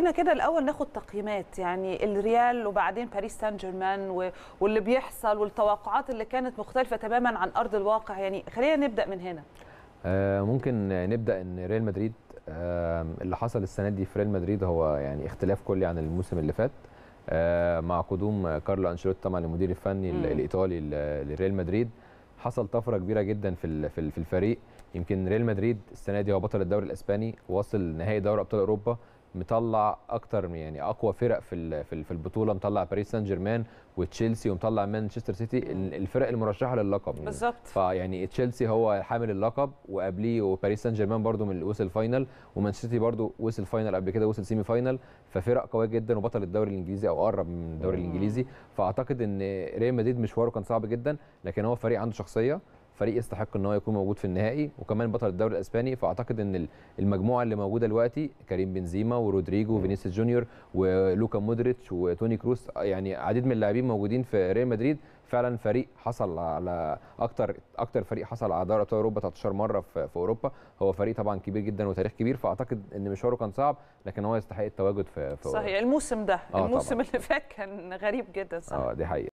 خلينا كده الاول ناخد تقييمات يعني الريال وبعدين باريس سان جيرمان واللي بيحصل والتوقعات اللي كانت مختلفه تماما عن ارض الواقع يعني خلينا نبدا من هنا آه، ممكن نبدا ان ريال مدريد آه، اللي حصل السنه دي في ريال مدريد هو يعني اختلاف كلي عن الموسم اللي فات آه، مع قدوم كارلو انشيلوتي طبعا المدير الفني الايطالي لريال مدريد حصل طفره كبيره جدا في في الفريق يمكن ريال مدريد السنه دي هو بطل الدوري الاسباني واصل نهائي دوري ابطال اوروبا مطلع اكتر يعني اقوى فرق في في البطوله مطلع باريس سان جيرمان وتشيلسي ومطلع مانشستر سيتي الفرق المرشحه للقب يعني. بالظبط فيعني تشيلسي هو حامل اللقب وقبليه وباريس سان جيرمان برده من وصل فاينل ومانشستر سيتي برده وصل فاينل قبل كده وصل سيمي فاينل ففرق قويه جدا وبطل الدوري الانجليزي او قرب من الدوري الانجليزي فاعتقد ان ريال مدريد مشواره كان صعب جدا لكن هو فريق عنده شخصيه فريق يستحق ان هو يكون موجود في النهائي وكمان بطل الدوري الاسباني فاعتقد ان المجموعه اللي موجوده دلوقتي كريم بنزيما ورودريجو وفينيسيوس جونيور ولوكا مودريتش وتوني كروس يعني عديد من اللاعبين موجودين في ريال مدريد فعلا فريق حصل على اكتر اكتر فريق حصل على دوري ابطال اوروبا 13 مره في, في اوروبا هو فريق طبعا كبير جدا وتاريخ كبير فاعتقد ان مشواره كان صعب لكن هو يستحق التواجد في, في صحيح الموسم ده آه، الموسم طبعًا. اللي فات كان غريب جدا صح اه دي حقيقه